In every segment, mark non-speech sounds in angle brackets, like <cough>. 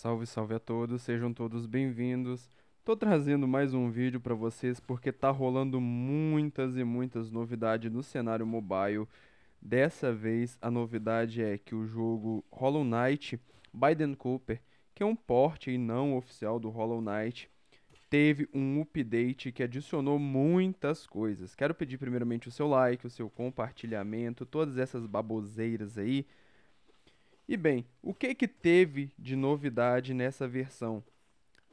Salve, salve a todos, sejam todos bem-vindos. Tô trazendo mais um vídeo para vocês porque tá rolando muitas e muitas novidades no cenário mobile. Dessa vez a novidade é que o jogo Hollow Knight Biden Cooper, que é um porte e não oficial do Hollow Knight, teve um update que adicionou muitas coisas. Quero pedir primeiramente o seu like, o seu compartilhamento, todas essas baboseiras aí e bem, o que que teve de novidade nessa versão?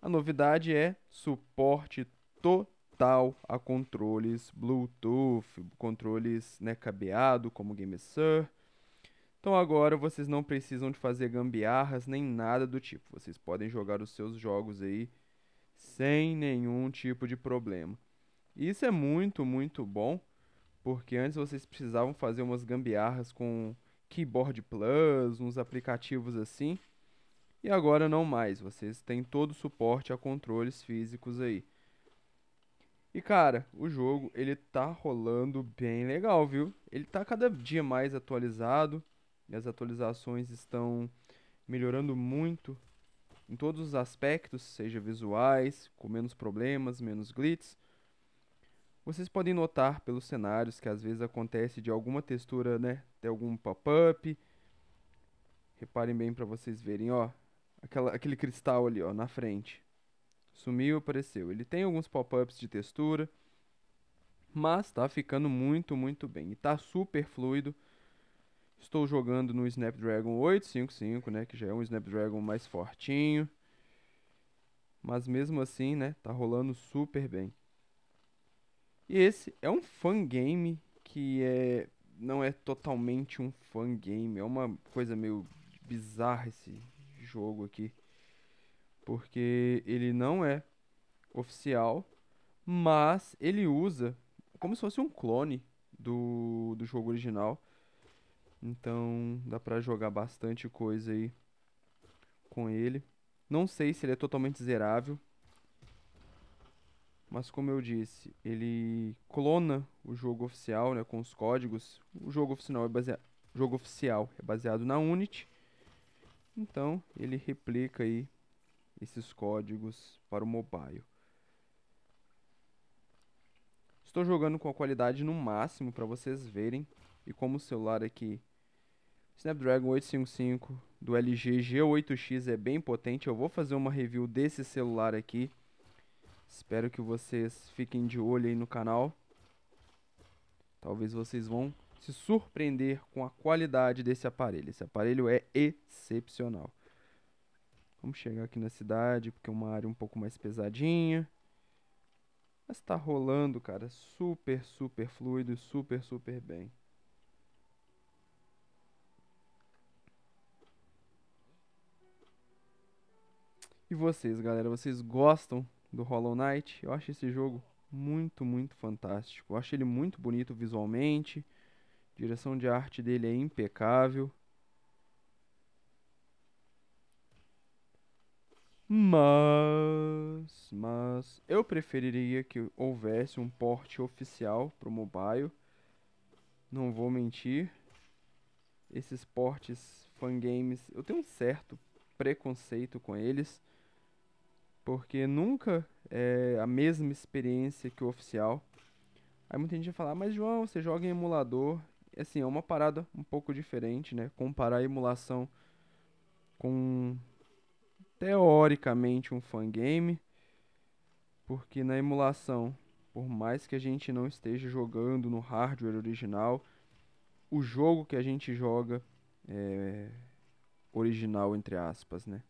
A novidade é suporte total a controles Bluetooth, controles né, cabeado como GameSir. Então agora vocês não precisam de fazer gambiarras nem nada do tipo. Vocês podem jogar os seus jogos aí sem nenhum tipo de problema. Isso é muito, muito bom, porque antes vocês precisavam fazer umas gambiarras com Keyboard Plus, uns aplicativos assim. E agora não mais, vocês têm todo o suporte a controles físicos aí. E cara, o jogo ele tá rolando bem legal, viu? Ele tá cada dia mais atualizado e as atualizações estão melhorando muito em todos os aspectos, seja visuais, com menos problemas, menos glitches. Vocês podem notar pelos cenários que às vezes acontece de alguma textura, né, tem algum pop-up. Reparem bem para vocês verem, ó. Aquela, aquele cristal ali, ó, na frente. Sumiu, apareceu. Ele tem alguns pop-ups de textura, mas tá ficando muito, muito bem. E tá super fluido. Estou jogando no Snapdragon 855, né, que já é um Snapdragon mais fortinho. Mas mesmo assim, né, tá rolando super bem. E esse é um fangame que é não é totalmente um game, É uma coisa meio bizarra esse jogo aqui. Porque ele não é oficial, mas ele usa como se fosse um clone do, do jogo original. Então dá pra jogar bastante coisa aí com ele. Não sei se ele é totalmente zerável, mas como eu disse, ele clona o jogo oficial né, com os códigos. O jogo oficial é baseado, jogo oficial é baseado na Unity, então ele replica aí esses códigos para o mobile. Estou jogando com a qualidade no máximo para vocês verem. E como o celular aqui Snapdragon 855 do LG G8X é bem potente, eu vou fazer uma review desse celular aqui Espero que vocês fiquem de olho aí no canal. Talvez vocês vão se surpreender com a qualidade desse aparelho. Esse aparelho é excepcional. Vamos chegar aqui na cidade, porque é uma área um pouco mais pesadinha. Mas tá rolando, cara, super, super fluido, super, super bem. E vocês, galera, vocês gostam do Hollow Knight. Eu acho esse jogo muito, muito fantástico. Eu acho ele muito bonito visualmente. A direção de arte dele é impecável. Mas, mas eu preferiria que houvesse um porte oficial para o mobile. Não vou mentir. Esses portes fangames, eu tenho um certo preconceito com eles. Porque nunca é a mesma experiência que o oficial. Aí muita gente vai falar, mas João, você joga em emulador. Assim, é uma parada um pouco diferente, né? Comparar a emulação com, teoricamente, um fangame. Porque na emulação, por mais que a gente não esteja jogando no hardware original, o jogo que a gente joga é original, entre aspas, né?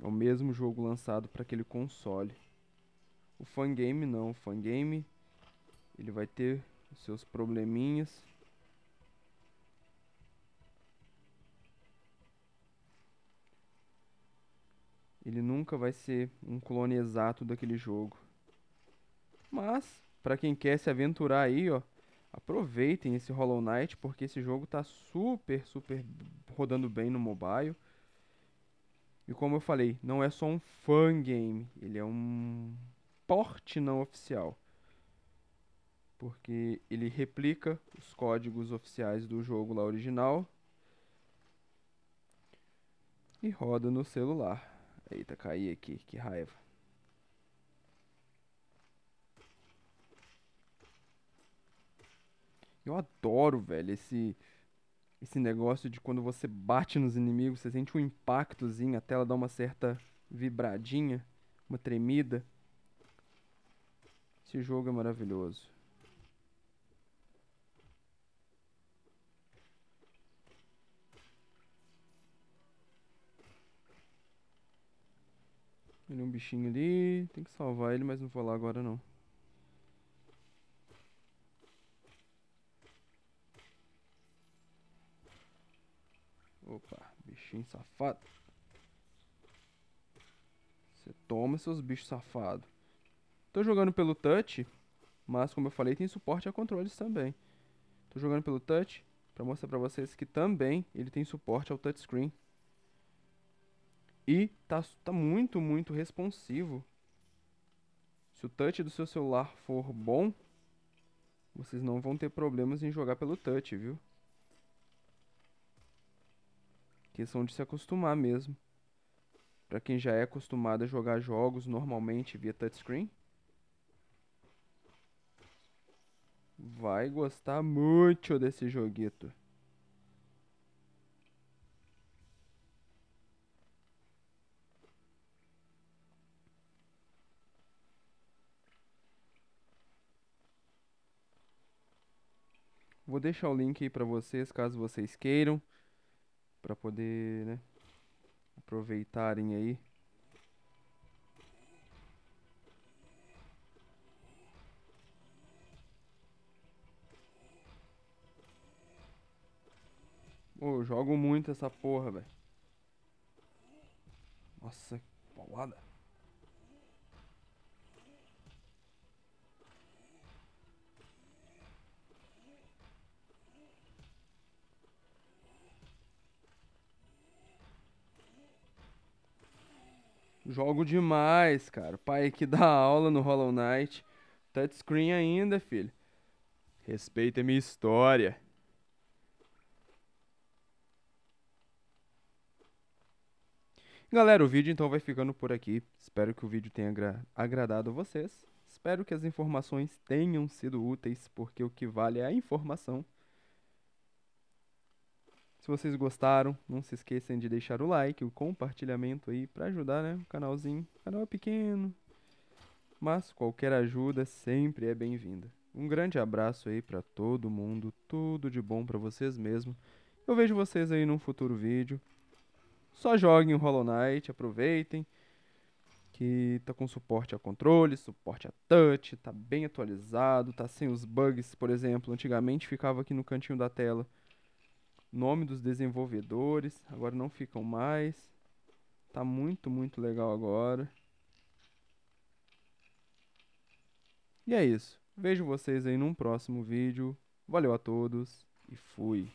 É o mesmo jogo lançado para aquele console. O fangame não, o fangame ele vai ter seus probleminhas. Ele nunca vai ser um clone exato daquele jogo. Mas, para quem quer se aventurar aí, ó, aproveitem esse Hollow Knight, porque esse jogo tá super, super rodando bem no mobile. E como eu falei, não é só um fangame, ele é um porte não oficial. Porque ele replica os códigos oficiais do jogo lá original e roda no celular. Eita, caí aqui, que raiva. Eu adoro, velho, esse esse negócio de quando você bate nos inimigos, você sente um impactozinho, a tela dá uma certa vibradinha, uma tremida. Esse jogo é maravilhoso. Ele é um bichinho ali, tem que salvar ele, mas não vou lá agora não. bichinho safado. Você toma seus bichos safados. Tô jogando pelo touch, mas como eu falei, tem suporte a controles também. Tô jogando pelo touch para mostrar para vocês que também ele tem suporte ao touchscreen. E tá, tá muito, muito responsivo. Se o touch do seu celular for bom, vocês não vão ter problemas em jogar pelo touch, viu? Questão de se acostumar mesmo. Para quem já é acostumado a jogar jogos normalmente via touchscreen, vai gostar muito desse joguito. Vou deixar o link aí para vocês caso vocês queiram para poder, né, aproveitarem aí. Pô, eu jogo muito essa porra, velho. Nossa, que paulada. Jogo demais, cara. Pai que dá <laughs> aula no Hollow Knight. Touchscreen ainda, filho. Respeita minha história. Galera, o vídeo então vai ficando por aqui. Espero que o vídeo tenha agra agradado a vocês. Espero que as informações tenham sido úteis, porque o que vale é a informação. Se vocês gostaram, não se esqueçam de deixar o like, o compartilhamento aí para ajudar, né? O canalzinho. O canal é pequeno, mas qualquer ajuda sempre é bem-vinda. Um grande abraço aí para todo mundo, tudo de bom para vocês mesmo. Eu vejo vocês aí num futuro vídeo. Só joguem o Hollow Knight, aproveitem que tá com suporte a controle, suporte a touch, tá bem atualizado, tá sem os bugs, por exemplo, antigamente ficava aqui no cantinho da tela nome dos desenvolvedores, agora não ficam mais. Tá muito, muito legal agora. E é isso. Vejo vocês aí num próximo vídeo. Valeu a todos e fui.